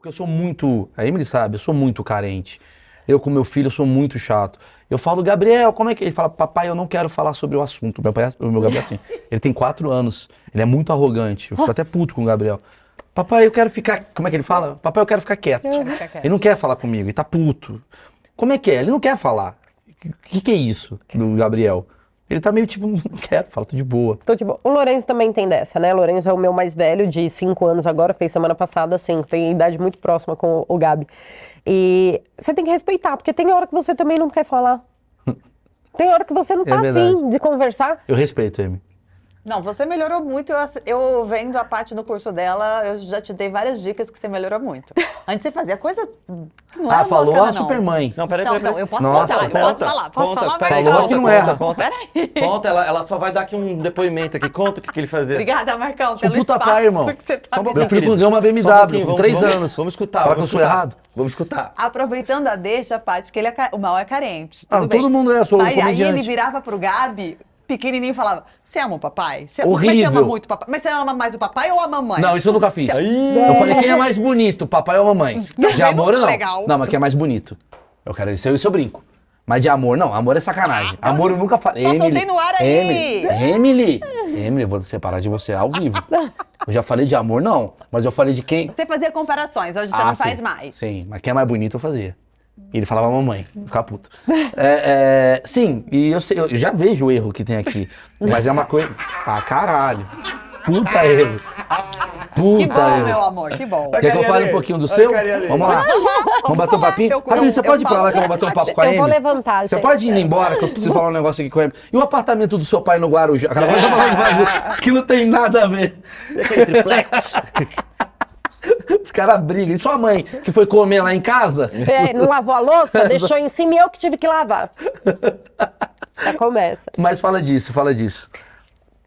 Porque eu sou muito. A Emily sabe, eu sou muito carente. Eu com meu filho sou muito chato. Eu falo, Gabriel, como é que. Ele fala, papai, eu não quero falar sobre o assunto. Meu, pai, meu Gabriel é assim. Ele tem quatro anos. Ele é muito arrogante. Eu fico até puto com o Gabriel. Papai, eu quero ficar. Como é que ele fala? Papai, eu quero ficar quieto. Quero ficar quieto. Ele não quer falar comigo, ele tá puto. Como é que é? Ele não quer falar. O que, que é isso do Gabriel? Ele tá meio tipo, não quero, falta tô de boa. Tô de boa. O Lourenço também tem dessa, né? O Lourenço é o meu mais velho, de 5 anos agora, fez semana passada assim, tem idade muito próxima com o Gabi. E você tem que respeitar, porque tem hora que você também não quer falar. tem hora que você não é tá é afim de conversar. Eu respeito, Amy. Não, você melhorou muito. Eu, eu, vendo a parte no curso dela, eu já te dei várias dicas que você melhorou muito. Antes você fazia coisa que não ah, era Ah, falou bacana, a não. Supermãe. Não, peraí, peraí. Não, eu posso Nossa, contar, eu posso falar. Posso conta, falar, peraí, Falou que não erra. Conta, conta, conta ela, ela só vai dar aqui um depoimento aqui. Conta o que, que ele fazia. Obrigada, Marcão, pelo puta espaço pai, irmão. que você tá só Meu filho ganhou uma BMW um com vamos, três vamos, anos. Vamos escutar. Fala que eu sou errado. Vamos escutar. Aproveitando a deixa, Paty, que ele é, o mal é carente. Ah, todo mundo é, sou Mas, Aí ele virava pro Gabi, pequenininho falava: Você ama o papai? Você, Horrível. É- mas você ama muito o papai. Mas você ama mais o papai ou a mamãe? Não, isso eu nunca fiz. Então, eu falei: Quem é mais bonito, papai ou mamãe? De amor, não. Legal. Não, mas quem é mais bonito? Eu quero dizer eu, e seu brinco. Mas de amor, não. Amor é sacanagem. Ah, amor eu nunca falei. Só Emily, soltei no ar aí. Emily, Emily, Emily, vou separar de você ao vivo. Eu já falei de amor, não. Mas eu falei de quem? Você fazia comparações, hoje você ah, não sim. faz mais. Sim, mas quem é mais bonito eu fazia. E ele falava mamãe, ficava puto. É, é, sim, e eu, sei, eu, já vejo o erro que tem aqui. Mas é uma coisa. Ah, caralho. Puta erro. Puta que bom, erro. meu amor, que bom. Quer que eu fale um pouquinho do seu? Vamos lá. Vamos bater um papinho? Eu, você eu, pode ir pra lá que eu vou bater um papo com a Eu vou levantar, Você gente. pode ir embora que eu preciso falar um negócio aqui com a E o apartamento do seu pai no Guarujá? Aquela coisa que não tem nada a ver. Aquele triplex. Os caras brigam. E sua mãe, que foi comer lá em casa? É, não lavou a louça, deixou em cima e eu que tive que lavar. Já começa. Mas fala disso, fala disso.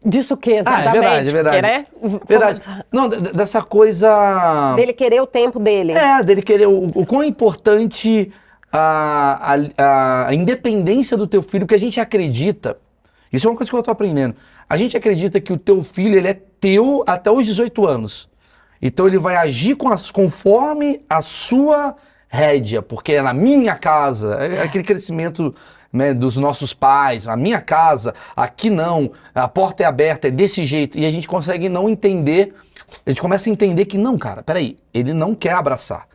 Disso o quê, exatamente? Ah, é verdade, é verdade. Né? verdade. Não, dessa coisa... Dele querer o tempo dele. É, dele querer... O, o quão importante a, a, a independência do teu filho, que a gente acredita... Isso é uma coisa que eu tô aprendendo. A gente acredita que o teu filho, ele é teu até os 18 anos. Então ele vai agir com as, conforme a sua rédea, porque é na minha casa, é, é aquele crescimento né, dos nossos pais, a minha casa, aqui não, a porta é aberta, é desse jeito, e a gente consegue não entender, a gente começa a entender que não, cara, peraí, ele não quer abraçar,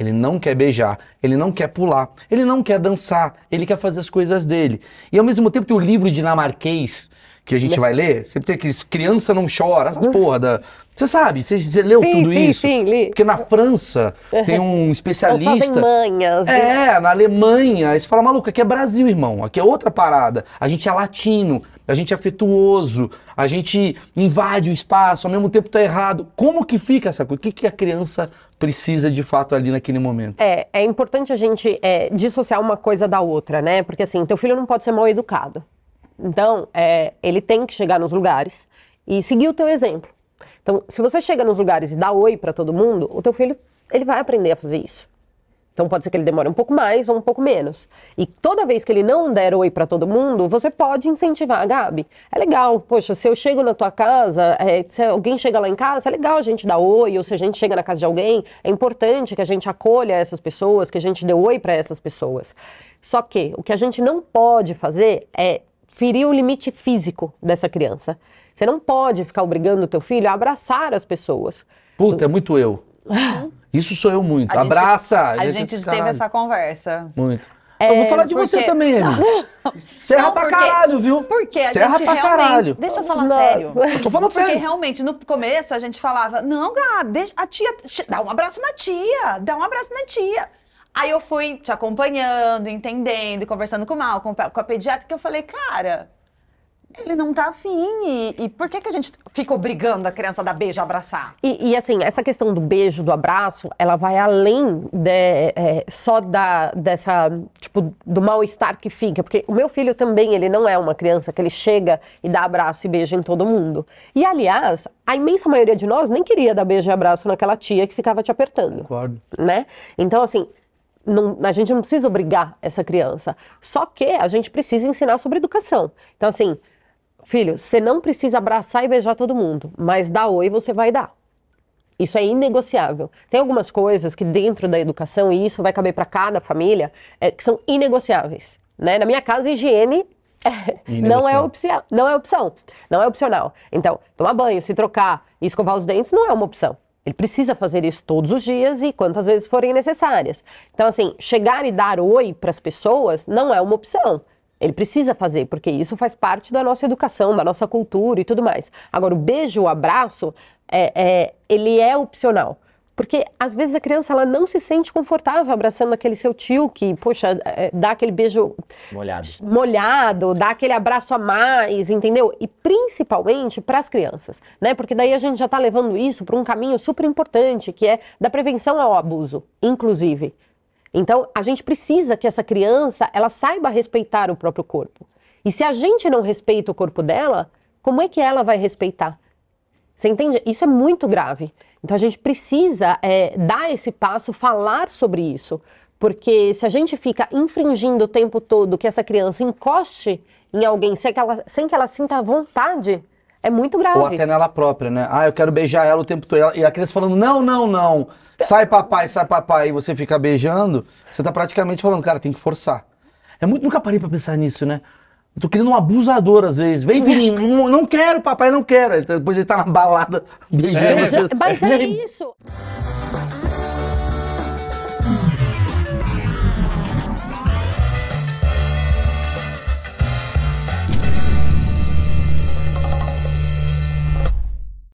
ele não quer beijar, ele não quer pular, ele não quer dançar, ele quer fazer as coisas dele. E ao mesmo tempo tem o livro dinamarquês que a gente vai ler, sempre tem aqueles criança não chora, essas porra da... Você sabe, você, você leu sim, tudo sim, isso? Sim, li. Porque na França tem um especialista. manhas. É, né? na Alemanha. Aí você fala, maluco, aqui é Brasil, irmão. Aqui é outra parada. A gente é latino, a gente é afetuoso, a gente invade o espaço, ao mesmo tempo tá errado. Como que fica essa coisa? O que, que a criança precisa de fato ali naquele momento? É, é importante a gente é, dissociar uma coisa da outra, né? Porque assim, teu filho não pode ser mal educado. Então, é, ele tem que chegar nos lugares e seguir o teu exemplo. Então, se você chega nos lugares e dá oi para todo mundo, o teu filho ele vai aprender a fazer isso. Então pode ser que ele demore um pouco mais ou um pouco menos. E toda vez que ele não der oi para todo mundo, você pode incentivar a Gabi. É legal, poxa, se eu chego na tua casa, é, se alguém chega lá em casa, é legal a gente dar oi, ou se a gente chega na casa de alguém, é importante que a gente acolha essas pessoas, que a gente dê oi para essas pessoas. Só que o que a gente não pode fazer é ferir o limite físico dessa criança. Você não pode ficar obrigando o teu filho a abraçar as pessoas. Puta, é muito eu. Isso sou eu muito. A Abraça! É gente, a gente teve caralho. essa conversa. Muito. É, eu vou falar de porque... você também, Amy. Serra não, porque... pra caralho, viu? Porque a Serra gente pra realmente... Caralho. Deixa eu falar Nossa. sério. Eu tô falando porque sério. Porque realmente, no começo, a gente falava, não, Gá, deixa... a tia... Dá um abraço na tia, dá um abraço na tia. Aí eu fui te acompanhando, entendendo, conversando com o Mal, com, com a pediatra, que eu falei, cara, ele não tá afim. E, e, por que, que a gente fica obrigando a criança a dar beijo, a abraçar? E, e assim, essa questão do beijo, do abraço, ela vai além de, é, só da, dessa, tipo, do mal-estar que fica. Porque o meu filho também, ele não é uma criança que ele chega e dá abraço e beijo em todo mundo. E, aliás, a imensa maioria de nós nem queria dar beijo e abraço naquela tia que ficava te apertando. Concordo. Né? Então, assim, não, a gente não precisa obrigar essa criança. Só que a gente precisa ensinar sobre educação. Então, assim, filho, você não precisa abraçar e beijar todo mundo, mas dá oi você vai dar. Isso é inegociável. Tem algumas coisas que dentro da educação, e isso vai caber para cada família, é, que são inegociáveis. Né? Na minha casa, higiene é, não é, opção, não é opção. Não é opcional. Então, tomar banho, se trocar e escovar os dentes não é uma opção. Ele precisa fazer isso todos os dias e quantas vezes forem necessárias. Então, assim, chegar e dar oi para as pessoas não é uma opção. Ele precisa fazer, porque isso faz parte da nossa educação, da nossa cultura e tudo mais. Agora, o beijo, o abraço, é, é ele é opcional. Porque às vezes a criança ela não se sente confortável abraçando aquele seu tio que, poxa, é, é, dá aquele beijo molhado, molhado dá aquele abraço a mais, entendeu? E principalmente para as crianças, né? Porque daí a gente já está levando isso para um caminho super importante, que é da prevenção ao abuso, inclusive. Então, a gente precisa que essa criança, ela saiba respeitar o próprio corpo. E se a gente não respeita o corpo dela, como é que ela vai respeitar? Você entende? Isso é muito grave. Então a gente precisa é, dar esse passo, falar sobre isso. Porque se a gente fica infringindo o tempo todo que essa criança encoste em alguém sem que ela, sem que ela sinta vontade, é muito grave. Ou até nela própria, né? Ah, eu quero beijar ela o tempo todo. E a criança falando, não, não, não. Sai papai, sai papai. E você fica beijando. Você tá praticamente falando, cara, tem que forçar. É muito... Nunca parei pra pensar nisso, né? Eu tô querendo um abusador às vezes. Vem, filhinho, não, não quero, papai, não quero. Tá, depois ele tá na balada é, beijando. É, mas é isso.